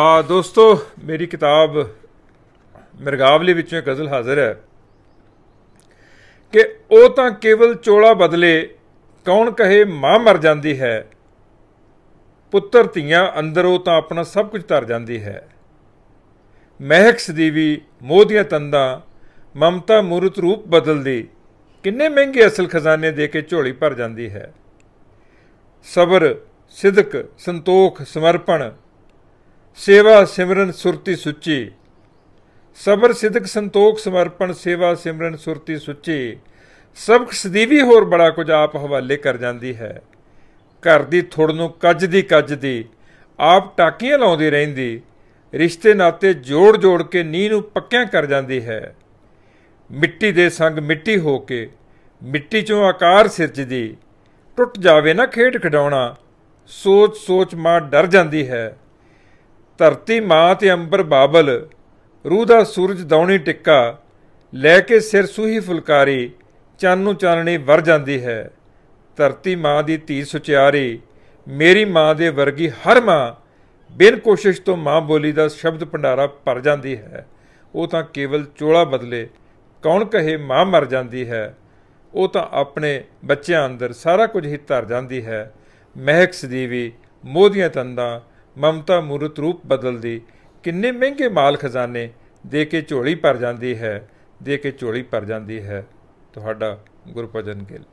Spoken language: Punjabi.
ਆ ਦੋਸਤੋ ਮੇਰੀ ਕਿਤਾਬ ਮਿਰਗਾਵਲੀ ਵਿੱਚੋਂ ਇੱਕ ਗਜ਼ਲ ਹਾਜ਼ਰ ਹੈ ਕਿ ਉਹ ਤਾਂ ਕੇਵਲ ਚੋਲਾ ਬਦਲੇ ਕੌਣ ਕਹੇ ਮਾਂ ਮਰ ਜਾਂਦੀ ਹੈ ਪੁੱਤਰ ਧੀਆਂ ਅੰਦਰੋਂ ਤਾਂ ਆਪਣਾ ਸਭ ਕੁਝ ਧਰ ਜਾਂਦੀ ਹੈ ਮਹਿਕ ਸਦੀਵੀ ਮੋਹ ਦੀਆਂ ਤੰਦਾਂ ਮਮਤਾ ਮੂਰਤ ਰੂਪ ਬਦਲਦੀ ਕਿੰਨੇ ਮਹਿੰਗੇ ਅਸਲ ਖਜ਼ਾਨੇ ਦੇ ਕੇ ਝੋਲੀ ਭਰ ਜਾਂਦੀ ਹੈ ਸਬਰ ਸਿਦਕ ਸੰਤੋਖ ਸਮਰਪਣ ਸੇਵਾ ਸਿਮਰਨ ਸੁਰਤੀ ਸੁੱਚੀ ਸਬਰ ਸਿਦਕ ਸੰਤੋਖ ਸਮਰਪਣ ਸੇਵਾ ਸਿਮਰਨ ਸੁਰਤੀ ਸੁੱਚੀ ਸਭ ਸਦੀਵੀ ਹੋਰ ਬੜਾ ਕੁਝ ਆਪ ਹਵਾਲੇ ਕਰ ਜਾਂਦੀ ਹੈ ਘਰ ਦੀ ਥੁੜ ਨੂੰ ਕੱਜ ਦੀ ਕੱਜ ਦੀ ਆਪ ਟਾਕੀਆਂ ਲਾਉਂਦੀ ਰਹਿੰਦੀ ਰਿਸ਼ਤੇ ਨਾਤੇ ਜੋੜ ਜੋੜ ਕੇ ਨੀਂ ਨੂੰ ਪੱਕਿਆਂ ਕਰ ਜਾਂਦੀ ਹੈ ਮਿੱਟੀ ਦੇ ਸੰਗ ਮਿੱਟੀ ਹੋ ਕੇ ਮਿੱਟੀ ਚੋਂ ਆਕਾਰ ਸਿਰਜਦੀ ਟੁੱਟ ਜਾਵੇ ਨਾ ਖੇਡ ਖਡਾਉਣਾ ਸੋਚ ਸੋਚ ਮਾਂ ਡਰ ਜਾਂਦੀ ਹੈ ਧਰਤੀ ਮਾਂ ਤੇ ਅੰਬਰ ਬਾਬਲ ਰੂਹ ਦਾ ਸੂਰਜ ਦੌਣੀ ਟਿੱਕਾ ਲੈ ਕੇ ਸਿਰ ਸੂਹੀ ਫੁਲਕਾਰੀ ਚੰਨ ਨੂੰ ਚਾਨਣੀ ਵਰ ਜਾਂਦੀ ਹੈ ਧਰਤੀ ਮਾਂ ਦੀ ਧੀ ਸੁਚਿਆਰੀ ਮੇਰੀ ਮਾਂ ਦੇ ਵਰਗੀ ਹਰ ਮਾਂ ਬਿਨ ਕੋਸ਼ਿਸ਼ ਤੋਂ ਮਾਂ ਬੋਲੀ ਦਾ ਸ਼ਬਦ ਭੰਡਾਰਾ ਭਰ ਜਾਂਦੀ ਹੈ ਉਹ ਤਾਂ ਕੇਵਲ ਚੋਲਾ ਬਦਲੇ ਕੌਣ ਕਹੇ ਮਾਂ ਮਰ ਜਾਂਦੀ ਹੈ ਉਹ ਤਾਂ ਆਪਣੇ ਬੱਚਿਆਂ ਅੰਦਰ ਸਾਰਾ ਕੁਝ ਹੀ ਧਰ ਜਾਂਦੀ ਹੈ ਮਹਿਕਸ ਦੀ ਵੀ ਮੋਦੀਆਂ ਤੰਦਾਂ ਮਮਤਾ ਮੂਰਤ ਰੂਪ ਬਦਲਦੀ ਕਿੰਨੇ ਮਹਿੰਗੇ ਮਾਲ ਖਜ਼ਾਨੇ ਦੇ ਕੇ ਝੋਲੀ ਭਰ ਜਾਂਦੀ ਹੈ ਦੇ ਕੇ ਝੋਲੀ ਭਰ ਜਾਂਦੀ ਹੈ ਤੁਹਾਡਾ ਗੁਰਪਜਨ ਗਿੱਲ